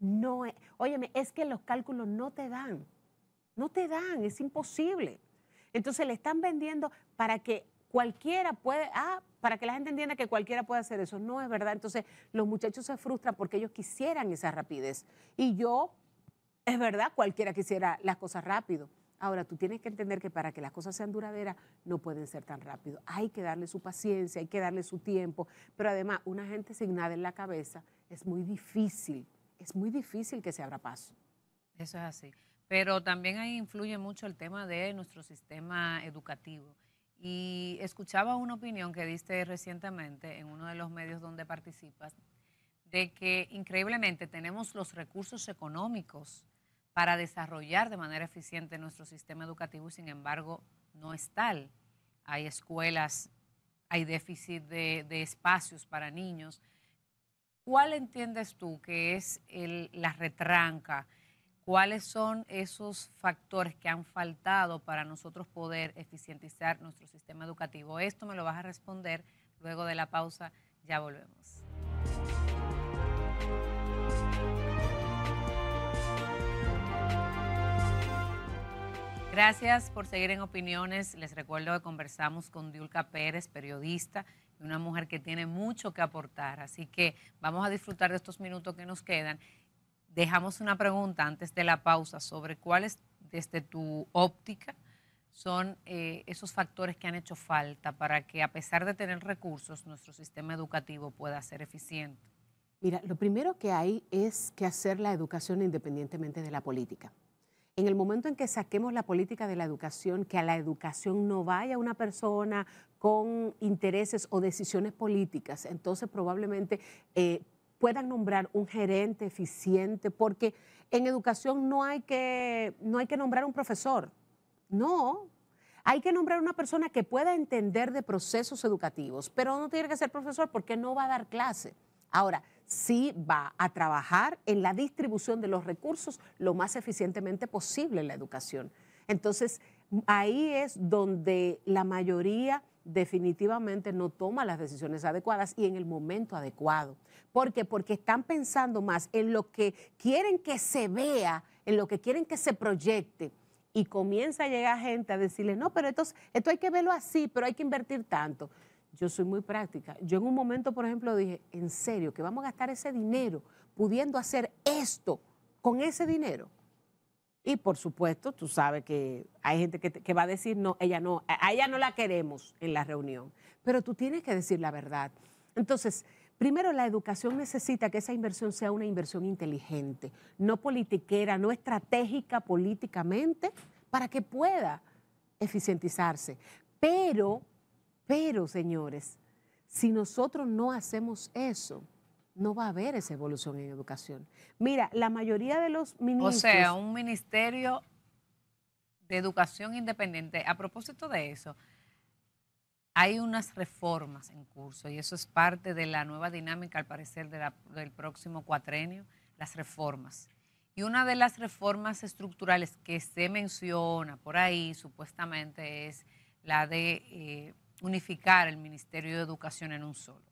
No es. Óyeme, es que los cálculos no te dan. No te dan, es imposible. Entonces le están vendiendo para que cualquiera pueda... ah, para que la gente entienda que cualquiera puede hacer eso. No es verdad. Entonces los muchachos se frustran porque ellos quisieran esa rapidez. Y yo es verdad, cualquiera quisiera las cosas rápido. Ahora, tú tienes que entender que para que las cosas sean duraderas no pueden ser tan rápido. Hay que darle su paciencia, hay que darle su tiempo. Pero además, una gente sin nada en la cabeza es muy difícil, es muy difícil que se abra paso. Eso es así. Pero también ahí influye mucho el tema de nuestro sistema educativo. Y escuchaba una opinión que diste recientemente en uno de los medios donde participas, de que increíblemente tenemos los recursos económicos para desarrollar de manera eficiente nuestro sistema educativo sin embargo no es tal. Hay escuelas, hay déficit de, espacios para niños. ¿Cuál entiendes tú que es la retranca? ¿Cuáles son esos factores que han faltado para nosotros poder eficientizar nuestro sistema educativo? Esto me lo vas a responder luego de la pausa. Ya volvemos. Gracias por seguir en opiniones. Les recuerdo que conversamos con Diulca Pérez, periodista, una mujer que tiene mucho que aportar. Así que vamos a disfrutar de estos minutos que nos quedan. Dejamos una pregunta antes de la pausa sobre cuáles, desde tu óptica, son eh, esos factores que han hecho falta para que, a pesar de tener recursos, nuestro sistema educativo pueda ser eficiente. Mira, lo primero que hay es que hacer la educación independientemente de la política en el momento en que saquemos la política de la educación, que a la educación no vaya una persona con intereses o decisiones políticas, entonces probablemente eh, puedan nombrar un gerente eficiente, porque en educación no hay que, no hay que nombrar un profesor, no. Hay que nombrar una persona que pueda entender de procesos educativos, pero no tiene que ser profesor porque no va a dar clase. Ahora, sí va a trabajar en la distribución de los recursos lo más eficientemente posible en la educación. Entonces, ahí es donde la mayoría definitivamente no toma las decisiones adecuadas y en el momento adecuado. ¿Por qué? Porque están pensando más en lo que quieren que se vea, en lo que quieren que se proyecte. Y comienza a llegar gente a decirle, no, pero esto, esto hay que verlo así, pero hay que invertir tanto. Yo soy muy práctica. Yo en un momento, por ejemplo, dije, en serio, que vamos a gastar ese dinero pudiendo hacer esto con ese dinero. Y por supuesto, tú sabes que hay gente que, va a decir, no, ella no, a ella no la queremos en la reunión. Pero tú tienes que decir la verdad. Entonces, primero la educación necesita que esa inversión sea una inversión inteligente, no politiquera, no estratégica políticamente, para que pueda eficientizarse. Pero pero, señores, si nosotros no hacemos eso, no va a haber esa evolución en educación. Mira, la mayoría de los ministros... O sea, un ministerio de educación independiente. A propósito de eso, hay unas reformas en curso y eso es parte de la nueva dinámica, al parecer, del próximo cuatrenio, las reformas. Y una de las reformas estructurales que se menciona por ahí, supuestamente, es la de eh, unificar el Ministerio de Educación en un solo.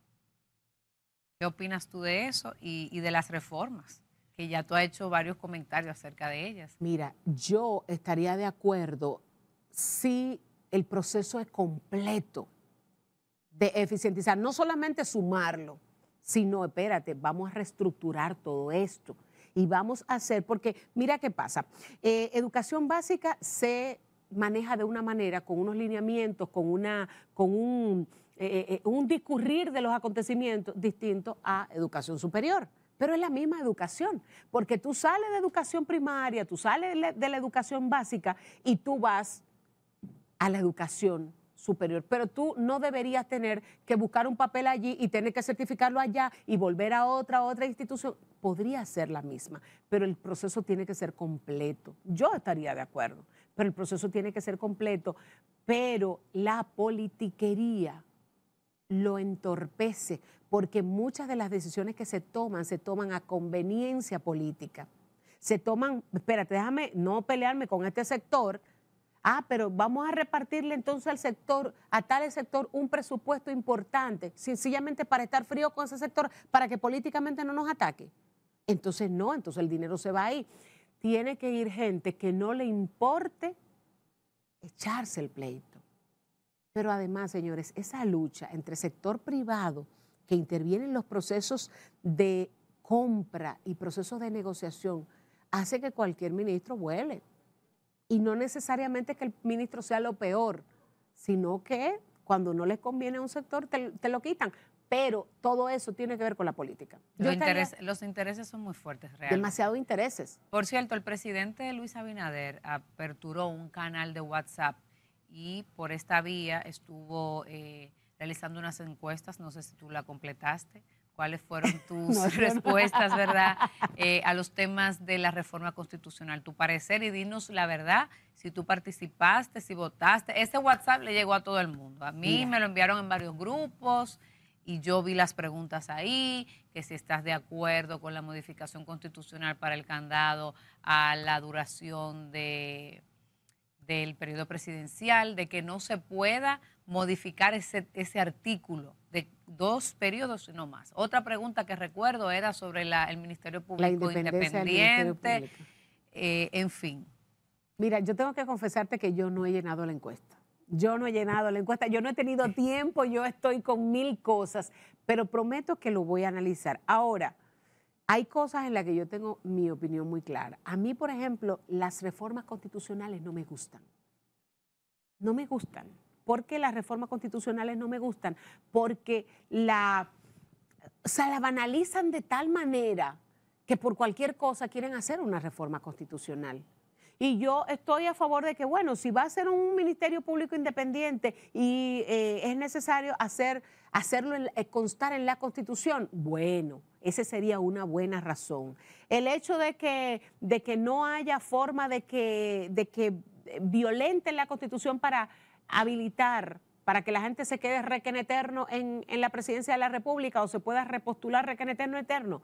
¿Qué opinas tú de eso y, de las reformas? Que ya tú has hecho varios comentarios acerca de ellas. Mira, yo estaría de acuerdo si el proceso es completo de eficientizar, no solamente sumarlo, sino, espérate, vamos a reestructurar todo esto y vamos a hacer, porque mira qué pasa, eh, educación básica se maneja de una manera, con unos lineamientos, con, una, con eh, eh, eh, un, discurrir de los acontecimientos distinto a educación superior pero es la misma educación, porque tú sales de educación primaria, tú sales de la educación básica y tú vas a la educación superior, pero tú no deberías tener que buscar un papel allí y tener que certificarlo allá y volver a otra, a otra institución. Podría ser la misma, pero el proceso tiene que ser completo. Yo estaría de acuerdo pero el proceso tiene que ser completo. Pero la politiquería lo entorpece, porque muchas de las decisiones que se toman se toman a conveniencia política. Se toman, espérate, déjame no pelearme con este sector. Ah, pero vamos a repartirle entonces al sector, a tal sector, un presupuesto importante, sencillamente para estar frío con ese sector, para que políticamente no nos ataque. Entonces no, entonces el dinero se va ahí tiene que ir gente que no le importe echarse el pleito. Pero además, señores, esa lucha entre sector privado que interviene en los procesos de compra y procesos de negociación hace que cualquier ministro vuele. Y no necesariamente que el ministro sea lo peor, sino que cuando no les conviene a un sector te lo quitan pero todo eso tiene que ver con la política. Los, intereses son muy fuertes, realmente. Demasiado intereses. Por cierto, el presidente Luis Abinader aperturó un canal de WhatsApp y por esta vía estuvo eh, realizando unas encuestas, no sé si tú la completaste, cuáles fueron [LAUGHS] tus respuestas, ¿verdad?, eh, a los temas de la reforma constitucional. Tu parecer y dinos la verdad, si tú participaste, si votaste. Ese WhatsApp le llegó a todo el mundo. A mí me lo enviaron en varios grupos y yo vi las preguntas ahí, que si estás de acuerdo con la modificación constitucional para el candado a la duración de, del periodo presidencial, de que no se pueda modificar ese, ese artículo de dos periodos y no más. Otra pregunta que recuerdo era sobre el Ministerio Público Independiente, eh, en fin. Mira, yo tengo que confesarte que yo no he llenado la encuesta. Yo no he llenado la encuesta, yo no he tenido tiempo, yo estoy con mil cosas, pero prometo que lo voy a analizar. Ahora, hay cosas en las que yo tengo mi opinión muy clara. A mí, por ejemplo, las reformas constitucionales no me gustan. No me gustan. ¿Por qué las reformas constitucionales no me gustan? Porque la, se la banalizan de tal manera que por cualquier cosa quieren hacer una reforma constitucional. Y yo estoy a favor de que, bueno, si va a ser un ministerio público independiente y eh, es necesario hacer, hacerlo eh, constar en la Constitución, bueno, esa sería una buena razón. El hecho de que, de que no haya forma de que, de que violenten la Constitución para habilitar para que la gente se quede requen eterno en, en, la presidencia de la República o se pueda repostular en eterno eterno,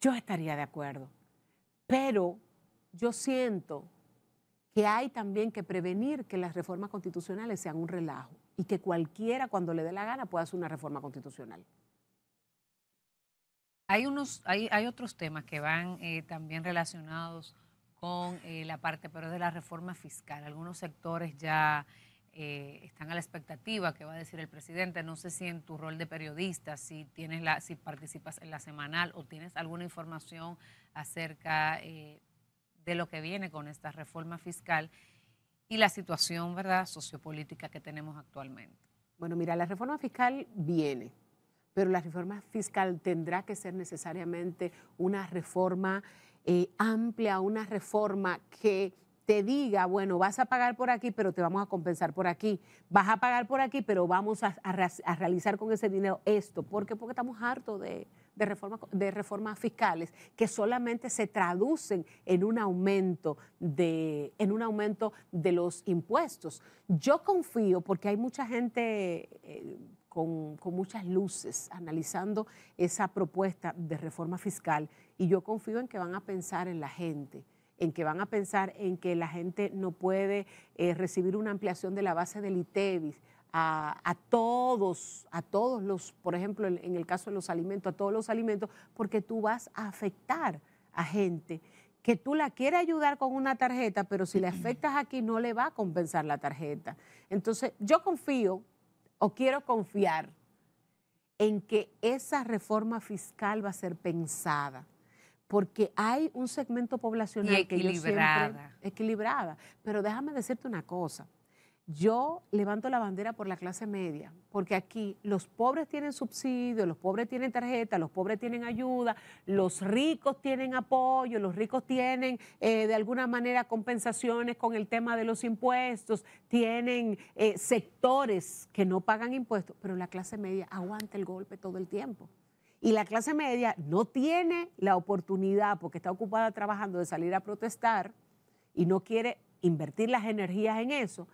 yo estaría de acuerdo. Pero yo siento que hay también que prevenir que las reformas constitucionales sean un relajo y que cualquiera cuando le dé la gana pueda hacer una reforma constitucional. Hay, unos, hay, hay otros temas que van eh, también relacionados con eh, la parte, pero de la reforma fiscal. Algunos sectores ya eh, están a la expectativa que va a decir el presidente. No sé si en tu rol de periodista, si tienes la, si participas en la semanal o tienes alguna información acerca de lo que viene con esta reforma fiscal y la situación, ¿verdad?, sociopolítica que tenemos actualmente. Bueno, mira, la reforma fiscal viene, pero la reforma fiscal tendrá que ser necesariamente una reforma eh, amplia, una reforma que te diga, bueno, vas a pagar por aquí, pero te vamos a compensar por aquí, vas a pagar por aquí, pero vamos a, realizar con ese dinero esto, ¿Por qué? porque estamos hartos de, de, de reformas fiscales que solamente se traducen en un aumento de, en un aumento de los impuestos. Yo confío, porque hay mucha gente... Eh, con, muchas luces analizando esa propuesta de reforma fiscal y yo confío en que van a pensar en la gente, en que van a pensar en que la gente no puede eh, recibir una ampliación de la base del ITEVIS, a, todos, a todos los, por ejemplo, en, el caso de los alimentos, a todos los alimentos, porque tú vas a afectar a gente que tú la quieres ayudar con una tarjeta, pero si le [CLEARS THROAT] afectas aquí no le va a compensar la tarjeta. Entonces, yo confío o quiero confiar en que esa reforma fiscal va a ser pensada, porque hay un segmento poblacional que yo equilibrada. Pero déjame decirte una cosa. Yo levanto la bandera por la clase media, porque aquí los pobres tienen subsidios, los pobres tienen tarjeta, los pobres tienen ayuda, los ricos tienen apoyo, los ricos tienen eh, de alguna manera compensaciones con el tema de los impuestos, tienen eh, sectores que no pagan impuestos, pero la clase media aguanta el golpe todo el tiempo. Y la clase media no tiene la oportunidad, porque está ocupada trabajando, de salir a protestar y no quiere invertir las energías en eso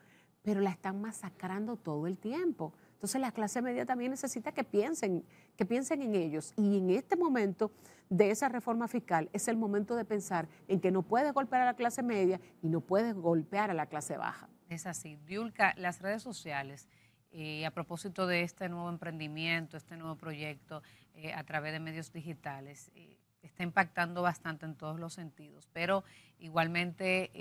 pero la están masacrando todo el tiempo. Entonces la clase media también necesita que piensen, que piensen en ellos. Y en este momento de esa reforma fiscal es el momento de pensar en que no puedes golpear a la clase media y no puedes golpear a la clase baja. Es así. Diulca, las redes sociales, eh, a propósito de este nuevo emprendimiento, este nuevo proyecto eh, a través de medios digitales, eh, está impactando bastante en todos los sentidos, pero igualmente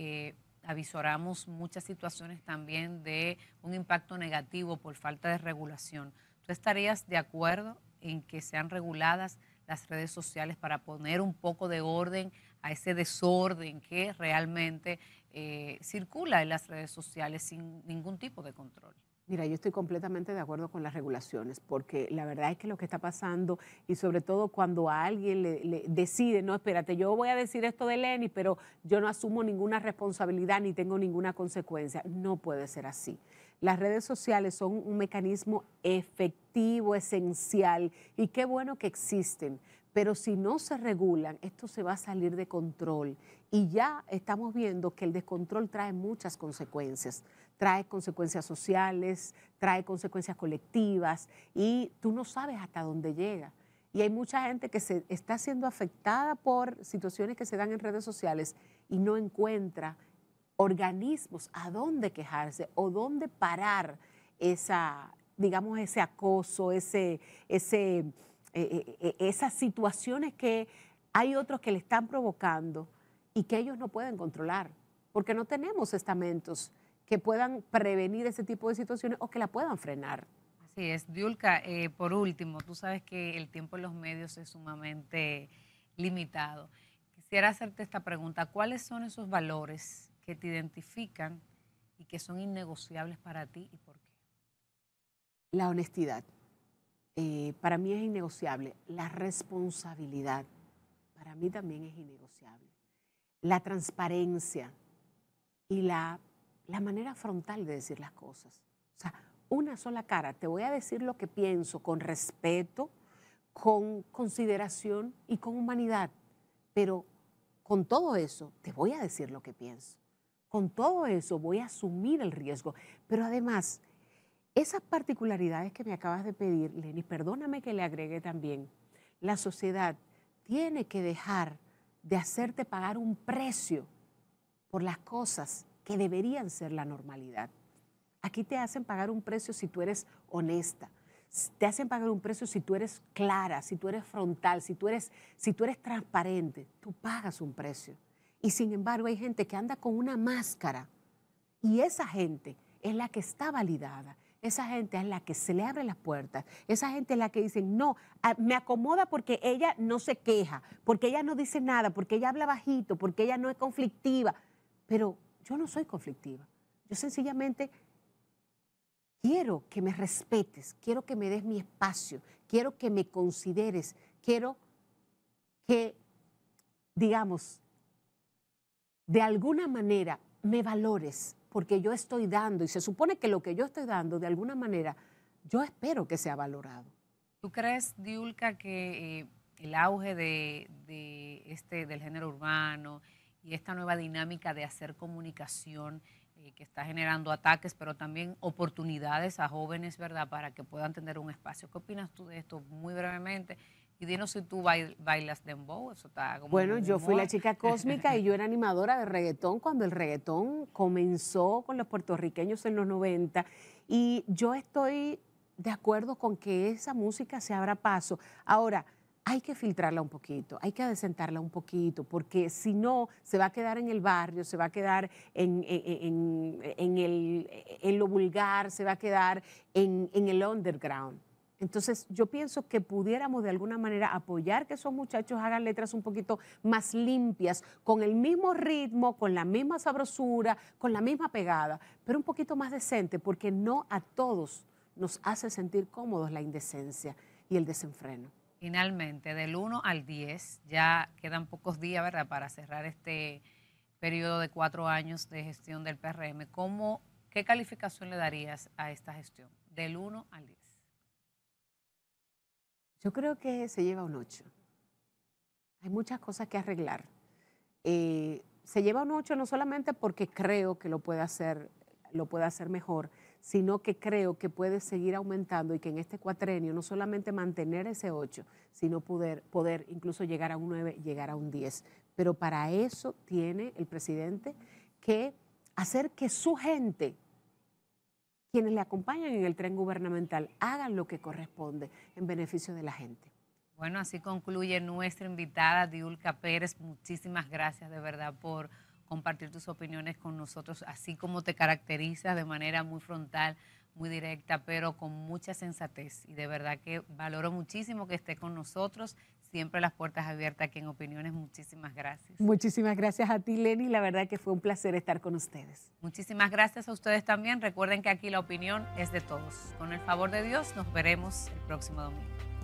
avisoramos muchas situaciones también de un impacto negativo por falta de regulación. ¿Tú estarías de acuerdo en que sean reguladas las redes sociales para poner un poco de orden a ese desorden que realmente eh, circula en las redes sociales sin ningún tipo de control? Mira, yo estoy completamente de acuerdo con las regulaciones, porque la verdad es que lo que está pasando, y sobre todo cuando alguien le, decide, no, espérate, yo voy a decir esto de Lenny, pero yo no asumo ninguna responsabilidad ni tengo ninguna consecuencia, no puede ser así. Las redes sociales son un mecanismo efectivo, esencial, y qué bueno que existen pero si no se regulan, esto se va a salir de control. Y ya estamos viendo que el descontrol trae muchas consecuencias. Trae consecuencias sociales, trae consecuencias colectivas y tú no sabes hasta dónde llega. Y hay mucha gente que se está siendo afectada por situaciones que se dan en redes sociales y no encuentra organismos a dónde quejarse o dónde parar esa, digamos, ese acoso, ese, ese eh, eh, eh, esas situaciones que hay otros que le están provocando y que ellos no pueden controlar, porque no tenemos estamentos que puedan prevenir ese tipo de situaciones o que la puedan frenar. Así es. Diulka, por último, tú sabes que el tiempo en los medios es sumamente limitado. Quisiera hacerte esta pregunta. ¿Cuáles son esos valores que te identifican y que son innegociables para ti y por qué? La honestidad. Eh, para mí es innegociable. La responsabilidad para mí también es innegociable. La transparencia y la, la manera frontal de decir las cosas. O sea, una sola cara. Te voy a decir lo que pienso con respeto, con consideración y con humanidad. Pero con todo eso te voy a decir lo que pienso. Con todo eso voy a asumir el riesgo. Pero además esas particularidades que me acabas de pedir, Lenny, perdóname que le agregue también, la sociedad tiene que dejar de hacerte pagar un precio por las cosas que deberían ser la normalidad. Aquí te hacen pagar un precio si tú eres honesta, te hacen pagar un precio si tú eres clara, si tú eres frontal, si tú eres, si tú eres transparente, tú pagas un precio. Y sin embargo hay gente que anda con una máscara y esa gente es la que está validada, esa gente es la que se le abre las puertas, esa gente es la que dice, no, ah, me acomoda porque ella no se queja, porque ella no dice nada, porque ella habla bajito, porque ella no es conflictiva, pero yo no soy conflictiva, yo sencillamente quiero que me respetes, quiero que me des mi espacio, quiero que me consideres, quiero que, digamos, de alguna manera me valores, porque yo estoy dando y se supone que lo que yo estoy dando, de alguna manera, yo espero que sea valorado. ¿Tú crees, Diulca, que eh, el auge de, este, del género urbano y esta nueva dinámica de hacer comunicación eh, que está generando ataques, pero también oportunidades a jóvenes, ¿verdad?, para que puedan tener un espacio. ¿Qué opinas tú de esto muy brevemente? Y dinos si tú bailas dembow, eso está como Bueno, yo fui la chica cósmica y yo era animadora de reggaetón cuando el reggaetón comenzó con los puertorriqueños en los 90 y yo estoy de acuerdo con que esa música se abra paso. Ahora, hay que filtrarla un poquito, hay que adecentarla un poquito, porque si no, se va a quedar en el barrio, se va a quedar en, lo vulgar, se va a quedar en, el underground. Entonces, yo pienso que pudiéramos de alguna manera apoyar que esos muchachos hagan letras un poquito más limpias, con el mismo ritmo, con la misma sabrosura, con la misma pegada, pero un poquito más decente, porque no a todos nos hace sentir cómodos la indecencia y el desenfreno. Finalmente, del 1 al 10, ya quedan pocos días, ¿verdad?, para cerrar este periodo de cuatro años de gestión del PRM. ¿Cómo, ¿Qué calificación le darías a esta gestión? Del 1 al 10. Yo creo que se lleva un 8. Hay muchas cosas que arreglar. Eh, se lleva un 8 no solamente porque creo que lo puede hacer, lo puede hacer mejor, sino que creo que puede seguir aumentando y que en este cuatrenio no solamente mantener ese 8, sino poder, poder incluso llegar a un 9, llegar a un 10. Pero para eso tiene el presidente que hacer que su gente quienes le acompañan en el tren gubernamental hagan lo que corresponde en beneficio de la gente. Bueno, así concluye nuestra invitada Diulca Pérez. Muchísimas gracias de verdad por compartir tus opiniones con nosotros, así como te caracterizas de manera muy frontal, muy directa, pero con mucha sensatez. Y de verdad que valoro muchísimo que esté con nosotros siempre las puertas abiertas aquí en Opiniones. Muchísimas gracias. Muchísimas gracias a ti, Lenny. La verdad que fue un placer estar con ustedes. Muchísimas gracias a ustedes también. Recuerden que aquí la opinión es de todos. Con el favor de Dios, nos veremos el próximo domingo.